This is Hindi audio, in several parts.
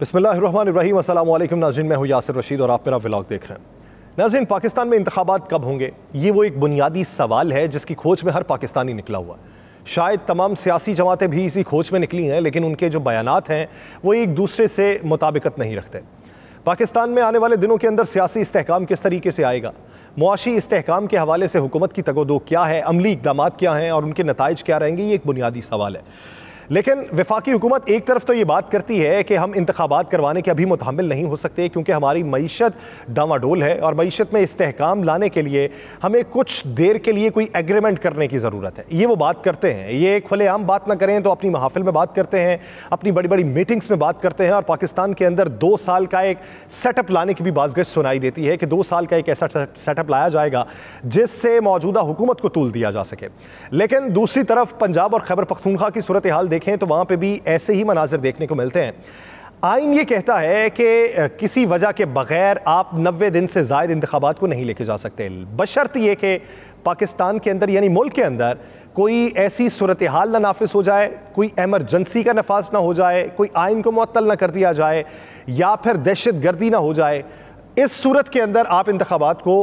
बसमीम नाजिन मैं हूँ यासर रशीद और आप मेरा व्लाग देख रहे हैं नाजिन पाकिस्तान में इंतबात कब होंगे ये वो एक बुनियादी सवाल है जिसकी खोज में हर पाकिस्तानी निकला हुआ शायद तमाम सियासी जमातें भी इसी खोज में निकली हैं लेकिन उनके जो बयान हैं वो एक दूसरे से मुताबिकत नहीं रखते पाकिस्तान में आने वाले दिनों के अंदर सियासी इसकाम किस तरीके से आएगा मुआशी इसकाम के हवाले से हुकूमत की तगोदो क्या है अमली इकदाम क्या हैं और उनके नतज क्या रहेंगे ये एक बुनियादी सवाल है लेकिन वफाकी हुकूमत एक तरफ तो ये बात करती है कि हम इंतबात करवाने के अभी मुतमिल नहीं हो सकते क्योंकि हमारी मीशत डावाडोल है और मीशत में इसकाम लाने के लिए हमें कुछ देर के लिए कोई एग्रीमेंट करने की ज़रूरत है ये वो बात करते हैं ये खुलेआम बात ना करें तो अपनी महाफिल में बात करते हैं अपनी बड़ी बड़ी मीटिंग्स में बात करते हैं और पाकिस्तान के अंदर दो साल का एक सेटअप लाने की भी बाजगश सुनाई देती है कि दो साल का एक ऐसा सेटअप लाया जाएगा जिससे मौजूदा हुकूमत को तूल दिया जा सके लेकिन दूसरी तरफ पंजाब और खैबर पखतूनखा की सूरत हाल देख देखें तो वहाँ पर भी ऐसे ही मनाजिर देखने को मिलते हैं आइन ये कहता है कि किसी वजह के बगैर आप नबे दिन से जायद इंतबात को नहीं लेके जा सकते बशर्त ये कि पाकिस्तान के अंदर यानी मुल्क के अंदर कोई ऐसी सूरत हाल ना नाफिस हो जाए कोई एमरजेंसी का नफाज ना हो जाए कोई आइन को मअतल ना कर दिया जाए या फिर दहशत गर्दी ना हो जाए इस सूरत के अंदर आप इंतबात को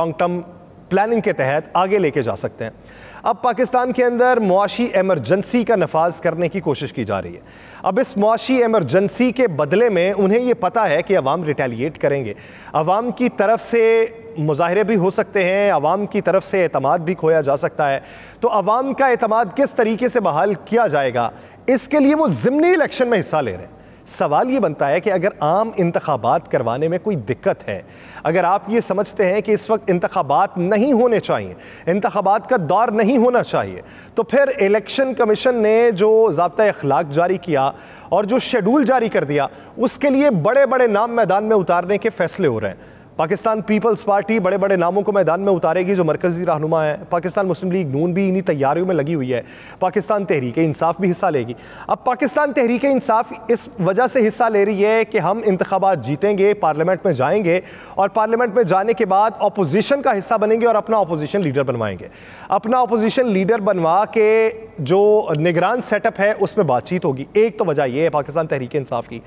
लॉन्ग टर्म प्लानिंग के तहत आगे लेके जा सकते हैं अब पाकिस्तान के अंदर मुआशी एमरजेंसी का नफाज करने की कोशिश की जा रही है अब इस मुआशी एमरजेंसी के बदले में उन्हें ये पता है कि अवाम रिटेलिएट करेंगे अवाम की तरफ से मुजाहरे भी हो सकते हैं अवाम की तरफ से अतमाद भी खोया जा सकता है तो अवाम का अतमाद किस तरीके से बहाल किया जाएगा इसके लिए वो ज़िमनी इलेक्शन में हिस्सा ले रहे हैं सवाल ये बनता है कि अगर आम इंतबात करवाने में कोई दिक्कत है अगर आप ये समझते हैं कि इस वक्त इंतबात नहीं होने चाहिए इंतबात का दौर नहीं होना चाहिए तो फिर इलेक्शन कमीशन ने जो जबता अखलाक जारी किया और जो शेड्यूल जारी कर दिया उसके लिए बड़े बड़े नाम मैदान में उतारने के फैसले हो रहे हैं पाकिस्तान पीपल्स पार्टी बड़े बड़े नामों को मैदान में उतारेगी जो मरकजी रहनुमा है पाकिस्तान मुस्लिम लीग नून भी इन्हीं तैयारियों में लगी हुई है पाकिस्तान तहरीक इंसाफ भी हिस्सा लेगी अब पाकिस्तान तहरीक इंसाफ इस वजह से हिस्सा ले रही है कि हम इंतबात जीतेंगे पार्लियामेंट में जाएंगे और पार्लियामेंट में जाने के बाद अपोजिशन का हिस्सा बनेंगे और अपना अपोजिशन लीडर बनवाएंगे अपना अपोजिशन लीडर बनवा के जो निगरान सेटअप है उसमें बातचीत होगी एक तो वजह यह है पाकिस्तान तहरीक इंसाफ की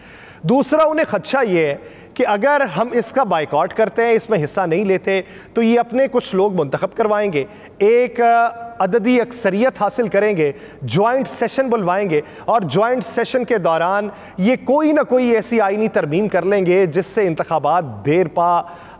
दूसरा उन्हें खदशा ये है कि अगर हम इसका बाइकआउट करते हैं इसमें हिस्सा नहीं लेते तो ये अपने कुछ लोग मंतखब करवाएंगे एक अददी अक्सरियत हासिल करेंगे जॉइंट सेशन बुलवाएंगे और जॉइंट सेशन के दौरान ये कोई ना कोई ऐसी आइनी तरमीम कर लेंगे जिससे इंतबात देर पा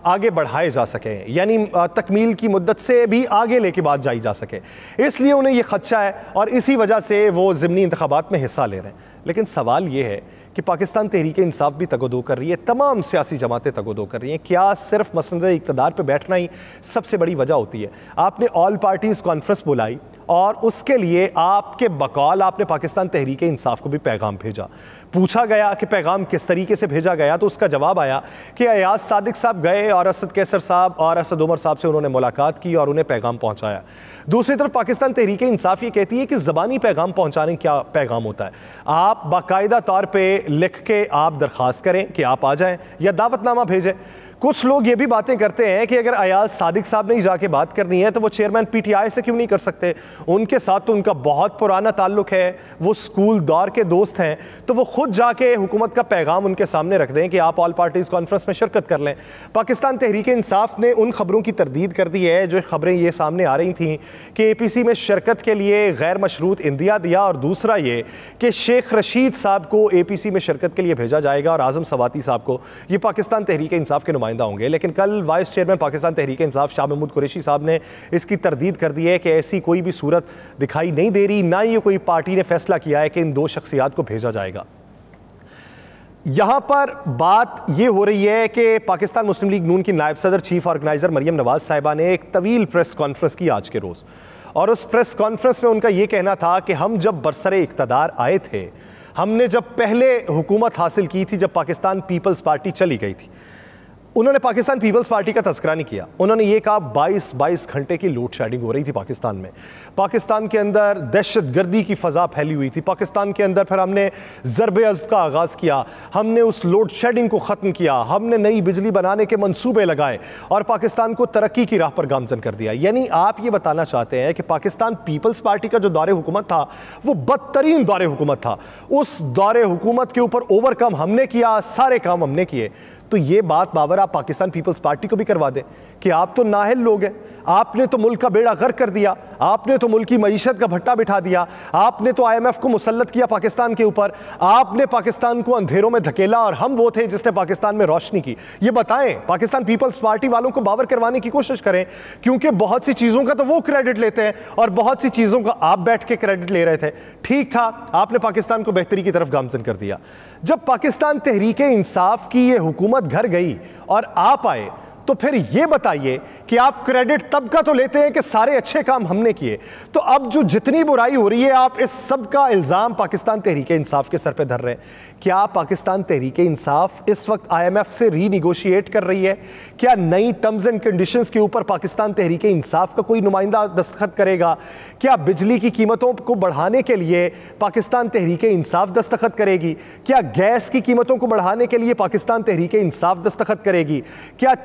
आगे बढ़ाए जा सकें यानी तकमील की मदद से भी आगे लेके बात जाई जा सके इसलिए उन्हें यह खदशा है और इसी वजह से वो ज़मनी इंतबात में हिस्सा ले रहे हैं लेकिन सवाल ये है कि पाकिस्तान तहरीक इंसाफ भी तगोदो कर रही है तमाम सियासी जमातें तगोदो कर रही हैं क्या सिर्फ मसंद इकतदार पर बैठना ही सबसे बड़ी वजह होती है आपने ऑल पार्टीज़ कॉन्फ्रेंस बुलाई और उसके लिए आपके बकौल आपने पाकिस्तान तहरीक इंसाफ को भी पैगाम भेजा पूछा गया कि पैगाम किस तरीके से भेजा गया तो उसका जवाब आया कि अयाज सादिक साहब गए और असद कैसर साहब और असद उमर साहब से उन्होंने मुलाकात की और उन्हें पैगाम पहुंचाया दूसरी तरफ पाकिस्तान तहरीक इंसाफ ये कहती है कि ज़बानी पैगाम पहुँचाने क्या पैगाम होता है आप बाकायदा तौर पर लिख के आप दरख्वास्त करें कि आप आ जाएँ या दावतनामा भेजें कुछ लोग ये भी बातें करते हैं कि अगर अयाज सादिक साहब ने ही जाके बात करनी है तो वो चेयरमैन पीटीआई से क्यों नहीं कर सकते उनके साथ तो उनका बहुत पुराना ताल्लुक है वो स्कूल दौर के दोस्त हैं तो वो खुद जाके हुकूमत का पैगाम उनके सामने रख दें कि आप ऑल पार्टीज़ कॉन्फ्रेंस में शिरकत कर लें पाकिस्तान तहरीक इंसाफ ने उन खबरों की तरदीद कर दी है जो खबरें ये सामने आ रही थी कि ए पी सी में शिरकत के लिए गैर मशरूत इंदिया दिया और दूसरा ये कि शेख रशीद साहब को ए पी सी में शिरकत के लिए भेजा जाएगा और आज़म सवाती साहब को ये पाकिस्तान तहरीक इंसाफ के नुमाइंदे नुमाइंदा होंगे लेकिन कल वाइस चेयरमैन पाकिस्तान तहरीक इंसाफ शाह महमूद कुरेशी साहब ने इसकी तरदीद कर दी है कि ऐसी कोई भी सूरत दिखाई नहीं दे रही ना ही कोई पार्टी ने फैसला किया है कि इन दो शख्सियात को भेजा जाएगा यहाँ पर बात यह हो रही है कि पाकिस्तान मुस्लिम लीग नून की नायब सदर चीफ ऑर्गेनाइज़र मरियम नवाज साहिबा ने एक तवील प्रेस कॉन्फ्रेंस की आज के रोज़ और उस प्रेस कॉन्फ्रेंस में उनका यह कहना था कि हम जब बरसर इकतदार आए थे हमने जब पहले हुकूमत हासिल की थी जब पाकिस्तान पीपल्स पार्टी चली गई थी उन्होंने पाकिस्तान पीपल्स पार्टी का तस्करा नहीं किया उन्होंने ये कहा 22 22 घंटे की लोड शेडिंग हो रही थी पाकिस्तान में पाकिस्तान के अंदर दहशत गर्दी की फ़जा फैली हुई थी पाकिस्तान के अंदर फिर हमने ज़रब अज़ब का आगाज़ किया हमने उस लोड शेडिंग को ख़त्म किया हमने नई बिजली बनाने के मनसूबे लगाए और पाकिस्तान को तरक्की की राह पर गामजन कर दिया यानी आप ये बताना चाहते हैं कि पाकिस्तान पीपल्स पार्टी का जो दौर हुकूमत था वो बदतरीन दौर हुकूमत था उस दौर हुकूमत के ऊपर ओवरकम हमने किया सारे काम हमने किए तो ये बात बाबर आप पाकिस्तान पीपल्स पार्टी को भी करवा दें कि आप तो नाहल लोग हैं आपने तो मुल्क का बेड़ा गर्क कर दिया आपने तो मुल्क की मीशत का भट्टा बिठा दिया आपने तो आईएमएफ को मुसलत किया पाकिस्तान के ऊपर आपने पाकिस्तान को अंधेरों में धकेला और हम वो थे जिसने पाकिस्तान में रोशनी की ये बताएं पाकिस्तान पीपल्स पार्टी वालों को बावर करवाने की कोशिश करें क्योंकि बहुत सी चीज़ों का तो वो क्रेडिट लेते हैं और बहुत सी चीज़ों का आप बैठ के क्रेडिट ले रहे थे ठीक था आपने पाकिस्तान को बेहतरी की तरफ गामजन कर दिया जब पाकिस्तान तहरीक इंसाफ की ये हुकूमत घर गई और आप आए तो फिर ये बताइए कि आप क्रेडिट तब का तो लेते हैं कि सारे अच्छे काम हमने किए तो अब जो जितनी बुराई हो रही है आप इस सब का इल्ज़ाम पाकिस्तान तहरीक इंसाफ के सर पे धर रहे हैं क्या पाकिस्तान तहरीक इंसाफ इस वक्त आईएमएफ से रीनिगोशिएट कर रही है क्या नई टर्म्स एंड कंडीशंस के ऊपर पाकिस्तान तहरीक इंसाफ का कोई नुमाइंदा दस्तखत करेगा क्या बिजली की कीमतों को बढ़ाने के लिए पाकिस्तान तहरीक इंसाफ दस्तखत करेगी क्या गैस की कीमतों को बढ़ाने के लिए पाकिस्तान तहरीक इंसाफ दस्तखत करेगी क्या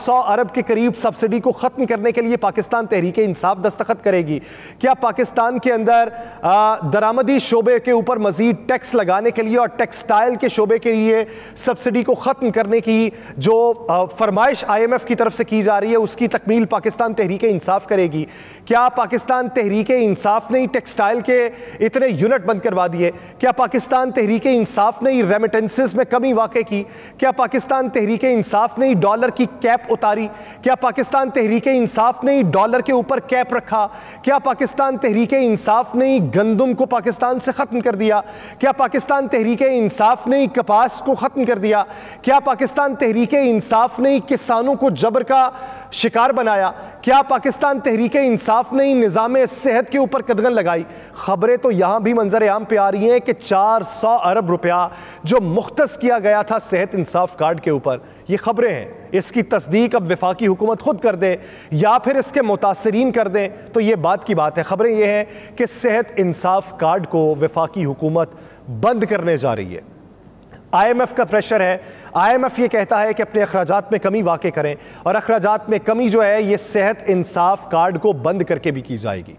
सौ अरब के करीब सब्सिडी को ख़त्म करने के लिए पाकिस्तान तहरीक इंसाफ दस्तखत करेगी क्या पाकिस्तान के अंदर दरामदी शोबे के ऊपर मजीद टैक्स लगाने के लिए और टैक्स टेक्सटाइल के शोबे के लिए सब्सिडी को ख़त्म करने की जो फरमाइश आईएमएफ की तरफ से की जा रही है उसकी तकमील पाकिस्तान तहरीक इंसाफ करेगी क्या पाकिस्तान तहरीक इंसाफ ने ही टेक्सटाइल के इतने यूनिट बंद करवा दिए क्या पाकिस्तान तहरीक इंसाफ ने ही रेमिटेंसेस में कमी वाक़ की क्या पाकिस्तान तहरीक इंसाफ ने ही डॉलर की कैप उतारी क्या पाकिस्तान तहरीक इंसाफ ने ही डॉलर के ऊपर कैप रखा क्या पाकिस्तान तहरीक इंसाफ ने ही गंदम को पाकिस्तान से ख़त्म कर दिया क्या पाकिस्तान तहरीक इंसाफ ने कपास को ख़त्म कर दिया क्या पाकिस्तान तहरीक इंसाफ ने किसानों को जबर का शिकार बनाया क्या पाकिस्तान तहरीक इंसाफ ने निज़ाम सेहत के ऊपर कदगन लगाई खबरें तो यहाँ भी मंजर आम पे आ रही हैं कि चार सौ अरब रुपया जो मुख्त किया गया था सेहत इंसाफ कार्ड के ऊपर ये खबरें हैं इसकी तस्दीक अब वफाकी हुकूमत खुद कर दे या फिर इसके मुतासरीन कर दें तो ये बात की बात है खबरें ये हैं कि सेहत इंसाफ कार्ड को वफाकी हुकूमत बंद करने जा रही है आईएमएफ का प्रेशर है आईएमएफ ये कहता है कि अपने अखराजात में कमी वाक़ करें और अखराज में कमी जो है ये सेहत इंसाफ कार्ड को बंद करके भी की जाएगी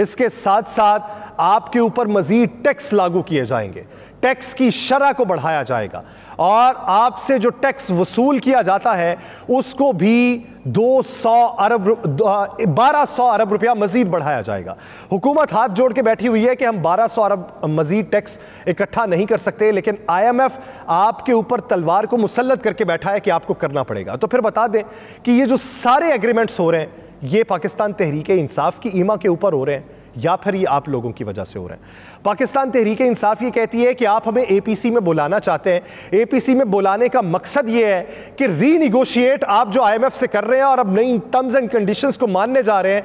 इसके साथ साथ आपके ऊपर मज़ीद टैक्स लागू किए जाएंगे टैक्स की शरह को बढ़ाया जाएगा और आपसे जो टैक्स वसूल किया जाता है उसको भी 200 अरब बारह सौ अरब रुपया मजीद बढ़ाया जाएगा हुकूमत हाथ जोड़ के बैठी हुई है कि हम 1200 अरब मजीद टैक्स इकट्ठा नहीं कर सकते लेकिन आईएमएफ आपके ऊपर तलवार को मुसलत करके बैठा है कि आपको करना पड़ेगा तो फिर बता दें कि ये जो सारे एग्रीमेंट्स हो रहे हैं ये पाकिस्तान तहरीक इंसाफ की ईमा के ऊपर हो रहे हैं या फिर ये आप लोगों की वजह से हो रहा है पाकिस्तान तहरीक इंसाफ ये कहती है कि आप हमें एपीसी में बुलाना चाहते हैं एपीसी में बुलाने का मकसद ये है कि रीनिगोशिएट आप जो आईएमएफ से कर रहे हैं और अब नई टर्म्स एंड कंडीशंस को मानने जा रहे हैं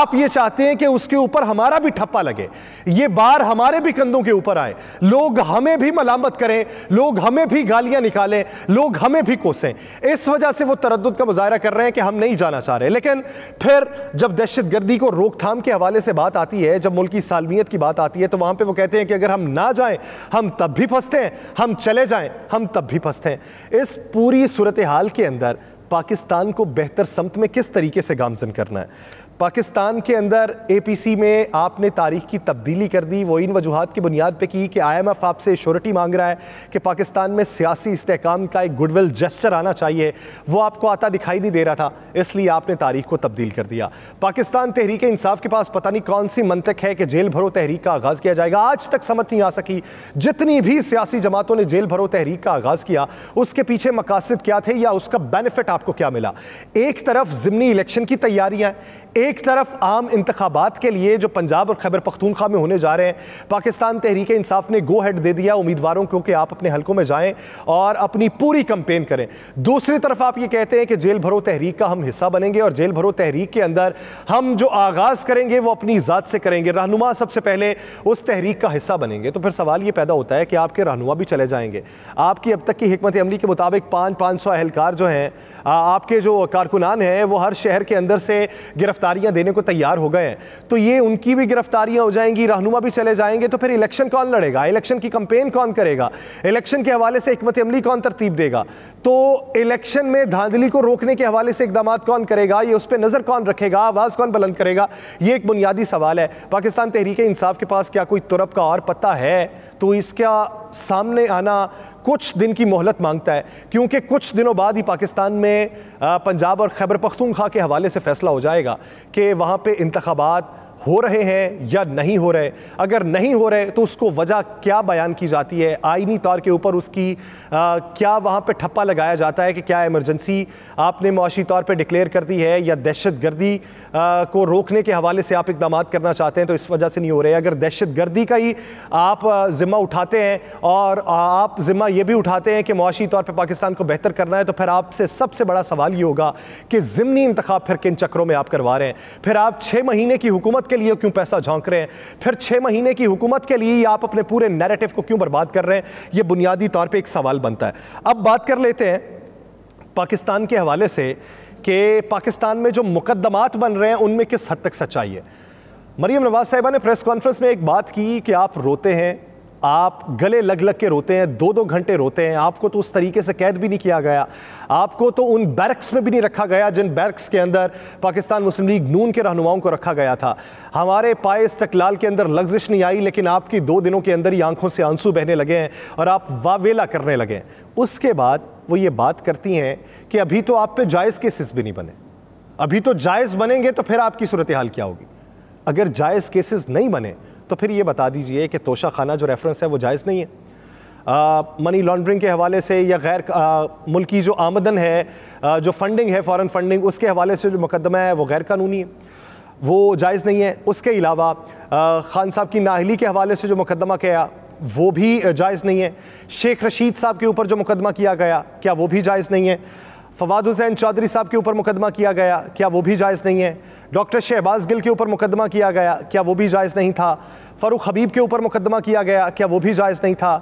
आप ये चाहते हैं कि उसके ऊपर हमारा भी ठप्पा लगे ये बार हमारे भी कंधों के ऊपर आए लोग हमें भी मलामत करें लोग हमें भी गालियां निकालें लोग हमें भी कोसें इस वजह से वो तरद का मुजाहरा कर रहे हैं कि हम नहीं जाना चाह रहे लेकिन फिर जब दहशत गर्दी को रोकथाम के हवाले से बात आती है जब मुल्क की सालमियत की बात आती है तो वहां पे वो कहते हैं कि अगर हम ना जाएं हम तब भी फंसते हैं हम चले जाएं हम तब भी फंसते हैं इस पूरी सूरत हाल के अंदर पाकिस्तान को बेहतर समत में किस तरीके से गामजन करना है पाकिस्तान के अंदर एपीसी में आपने तारीख की तब्दीली कर दी वो इन वजूहत की बुनियाद पर की कि आईएमएफ आपसे श्योरिटी मांग रहा है कि पाकिस्तान में सियासी इस्तेकाम का एक गुडविल जेस्टर आना चाहिए वो आपको आता दिखाई नहीं दे रहा था इसलिए आपने तारीख को तब्दील कर दिया पाकिस्तान तहरीक इंसाफ के पास पता नहीं कौन सी मंतक है कि जेल भरो तहरीक का आगाज़ किया जाएगा आज तक समझ नहीं आ सकी जितनी भी सियासी जमातों ने जेल भरो तहरीक का आगाज़ किया उसके पीछे मकासद क्या थे या उसका बेनिफिट आपको क्या मिला एक तरफ ज़िमनी इलेक्शन की तैयारियाँ एक तरफ आम इंतबात के लिए जो पंजाब और खैबर पख्तूनख्वा में होने जा रहे हैं पाकिस्तान तहरीक इंसाफ ने गो हेड दे दिया उम्मीदवारों को कि आप अपने हलकों में जाएं और अपनी पूरी कंपेन करें दूसरी तरफ आप ये कहते हैं कि जेल भरो तहरीक का हम हिस्सा बनेंगे और जेल भरो तहरीक के अंदर हम जो आगाज़ करेंगे वो अपनी ज़ात से करेंगे रहनुमा सबसे पहले उस तहरीक का हिस्सा बनेंगे तो फिर सवाल ये पैदा होता है कि आपके रहनुमा भी चले जाएंगे आपकी अब तक की हमत अमली के मुताबिक पाँच पाँच सौ एहलकार जो हैं आपके जो कारकुनान हैं वो हर शहर के अंदर से गिरफ्तारियां देने को तैयार हो गए हैं तो ये उनकी भी गिरफ्तारियां हो जाएंगी रहनुमा भी चले जाएंगे तो फिर इलेक्शन कौन लड़ेगा इलेक्शन की कंपेन कौन करेगा इलेक्शन के हवाले से हमत अमली कौन तरतीब देगा तो इलेक्शन में धांधली को रोकने के हवाले से इकदाम कौन करेगा ये उस पर नज़र कौन रखेगा आवाज़ कौन बुलंद करेगा ये एक बुनियादी सवाल है पाकिस्तान तहरीक इंसाफ के पास क्या कोई तुरप का और पता है तो इसका सामने आना कुछ दिन की मोहलत मांगता है क्योंकि कुछ दिनों बाद ही पाकिस्तान में पंजाब और खैबर पख्तूनख्वा के हवाले से फैसला हो जाएगा कि वहाँ पर इंतबात हो रहे हैं या नहीं हो रहे अगर नहीं हो रहे तो उसको वजह क्या बयान की जाती है आइनी तौर के ऊपर उसकी आ, क्या वहाँ पे ठप्पा लगाया जाता है कि क्या इमरजेंसी आपने मुआशी तौर पे डिक्लेयर कर दी है या दहशत गर्दी आ, को रोकने के हवाले से आप इकदाम करना चाहते हैं तो इस वजह से नहीं हो रहे अगर दहशत गर्दी का ही आप ज़िम्मा उठाते हैं और आप ज़िम्मा ये भी उठाते हैं कि मुआशी तौर पर पाकिस्तान को बेहतर करना है तो फिर आपसे सबसे बड़ा सवाल ये होगा कि ज़िमनी इंतखा फिर किन चक्रों में आप करवा रहे हैं फिर आप छः महीने की हुकूमत के लिए क्यों पैसा झांक रहे हैं फिर छः महीने की हुकूमत के लिए आप अपने पूरे नैरेटिव को क्यों बर्बाद कर रहे हैं ये बुनियादी तौर पर एक सवाल बनता है अब बात कर लेते हैं पाकिस्तान के हवाले से कि पाकिस्तान में जो मुकदमात बन रहे हैं उनमें किस हद तक सच्चाई है मरीम नवाज साहिबा ने प्रेस कॉन्फ्रेंस में एक बात की कि आप रोते हैं आप गले लग लग के रोते हैं दो दो घंटे रोते हैं आपको तो उस तरीके से कैद भी नहीं किया गया आपको तो उन बैरक्स में भी नहीं रखा गया जिन बैरक्स के अंदर पाकिस्तान मुस्लिम लीग नून के रहनुमाओं को रखा गया था हमारे पाए इस्तकलाल के अंदर लग्जिश नहीं आई लेकिन आपकी दो दिनों के अंदर ही आंखों से आंसू बहने लगे हैं और आप वावेला करने लगे हैं उसके बाद वो ये बात करती हैं कि अभी तो आप पे जायज़ केसेस भी नहीं बने अभी तो जायज़ बनेंगे तो फिर आपकी सूरत हाल क्या होगी अगर जायज़ केसेस नहीं बने तो फिर ये बता दीजिए कि तोशा खाना जो रेफरेंस है वो जायज़ नहीं है आ, मनी लॉन्ड्रिंग के हवाले से या गैर आ, मुल्की जो आमदन है आ, जो फंडिंग है फ़ॉरन फंडिंग उसके हवाले से जो मुकदमा है वो गैर कानूनी है वो जायज़ नहीं है उसके अलावा खान साहब की नाहली के हवाले से जो मुकदमा किया वो भी जायज़ नहीं है शेख रशीद साहब के ऊपर जो मुकदमा किया गया क्या वो भी जायज़ नहीं है फवाद हुसैन चौधरी साहब के ऊपर मुकदमा किया गया क्या वो भी जायज़ नहीं है डॉक्टर शहबाज गिल के ऊपर मुकदमा किया गया क्या वो भी जायज़ नहीं था फ़ारूक हबीब के ऊपर मुकदमा किया गया क्या वो भी जायज़ नहीं था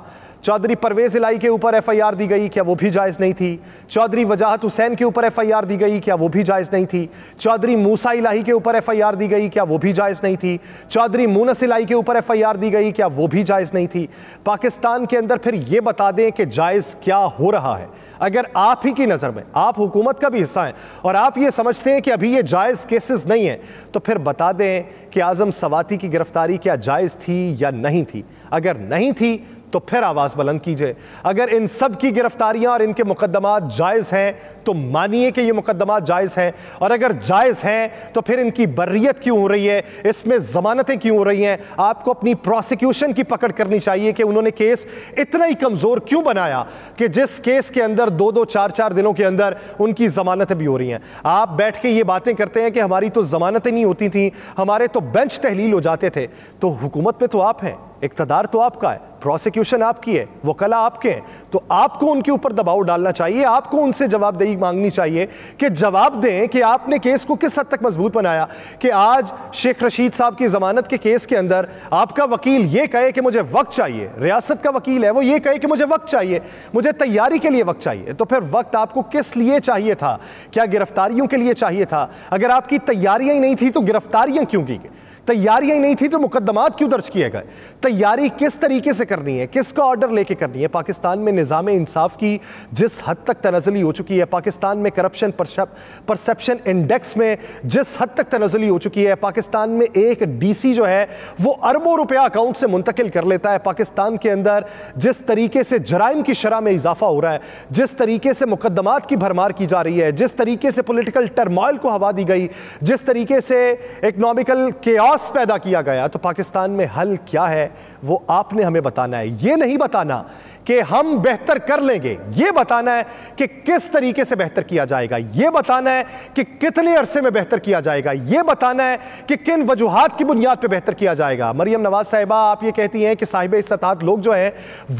चौधरी परवेज़ इलाई के ऊपर एफआईआर दी गई क्या वो भी जायज़ नहीं थी चौधरी वजाहत हुसैन के ऊपर एफआईआर दी गई क्या वो भी जायज़ नहीं थी चौधरी मूसा इलाही के ऊपर एफआईआर दी गई क्या वो भी जायज़ नहीं थी चौधरी मूनस इलाही के ऊपर एफआईआर दी गई क्या वो भी जायज़ नहीं थी पाकिस्तान के अंदर फिर ये बता दें कि जायज़ क्या हो रहा है अगर आप ही की नज़र में आप हुकूमत का भी हिस्सा हैं और आप ये समझते हैं कि अभी ये जायज़ केसेस नहीं है तो फिर बता दें कि आज़म सवाती की गिरफ्तारी क्या जायज़ थी या नहीं थी अगर नहीं थी तो फिर आवाज़ बुलंद कीजिए अगर इन सब की गिरफ्तारियां और इनके मुकदमात जायज़ हैं तो मानिए कि ये मुकदमात जायज़ हैं और अगर जायज़ हैं तो फिर इनकी बर्रियत क्यों हो रही है इसमें ज़मानतें क्यों हो रही हैं आपको अपनी प्रोसिक्यूशन की पकड़ करनी चाहिए कि उन्होंने केस इतना ही कमज़ोर क्यों बनाया कि जिस केस के अंदर दो दो चार चार दिनों के अंदर उनकी ज़मानतें भी हो रही हैं आप बैठ के ये बातें करते हैं कि हमारी तो ज़मानतें नहीं होती थी हमारे तो बेंच तहलील हो जाते थे तो हुकूमत में तो आप हैं इकतदार तो आपका है प्रोसिक्यूशन आपकी है वो कला आपके हैं तो आपको उनके ऊपर दबाव डालना चाहिए आपको उनसे जवाबदेही मांगनी चाहिए कि जवाब दें कि आपने केस को किस हद तक मजबूत बनाया कि आज शेख रशीद साहब की ज़मानत के केस के अंदर आपका वकील ये कहे कि मुझे वक्त चाहिए रियासत का वकील है वो ये कहे कि मुझे वक्त चाहिए मुझे तैयारी के लिए वक्त चाहिए तो फिर वक्त आपको किस लिए चाहिए था क्या गिरफ्तारियों के लिए चाहिए था अगर आपकी तैयारियां ही नहीं थी तो गिरफ्तारियां क्यों की गई तैयारियां ही नहीं थी तो मुकदमात क्यों दर्ज किए गए तैयारी किस तरीके से करनी है किसका ऑर्डर लेके करनी है पाकिस्तान में निज़ाम इंसाफ की जिस हद तक तनजली हो चुकी है पाकिस्तान में करप्शन परसेप्शन इंडेक्स में जिस हद तक तनजली हो चुकी है पाकिस्तान में एक डीसी जो है वो अरबों रुपया अकाउंट से मुंतकिल कर लेता है पाकिस्तान के अंदर जिस तरीके से जराइम की शरह में इजाफा हो रहा है जिस तरीके से मुकदमात की भरमार की जा रही है जिस तरीके से पोलिटिकल टर्माइल को हवा दी गई जिस तरीके से इकनॉमिकल के लॉस पैदा किया गया तो पाकिस्तान में हल क्या है वो आपने हमें बताना है ये नहीं बताना कि हम बेहतर कर लेंगे यह बताना है कि किस तरीके से बेहतर किया जाएगा यह बताना है कि कितने अरसे में बेहतर किया जाएगा यह बताना है कि किन वजूहत की बुनियाद पर बेहतर किया जाएगा मरियम नवाज साहिबा आप यह कहती हैं कि साहिब इस्तात लोग जो है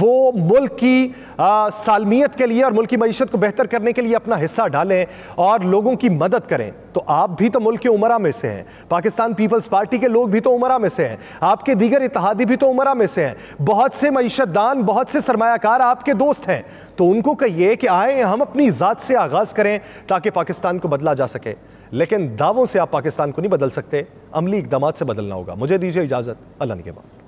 वो मुल्क की सालमियत के लिए और मुल्क की मीशत को बेहतर करने के लिए अपना हिस्सा डालें और लोगों की मदद करें तो आप भी तो मुल्क के उमरा में से हैं पाकिस्तान पीपल्स पार्टी के लोग भी तो उमरा में से हैं आपके दीगर इतिहादी भी तो उमरा में से हैं बहुत से मीशतदान बहुत से सरमाया सलाहकार आपके दोस्त हैं तो उनको कहिए कि आए हम अपनी ज़ात से आगाज़ करें ताकि पाकिस्तान को बदला जा सके लेकिन दावों से आप पाकिस्तान को नहीं बदल सकते अमली इकदाम से बदलना होगा मुझे दीजिए इजाज़त अल्लाह के बाद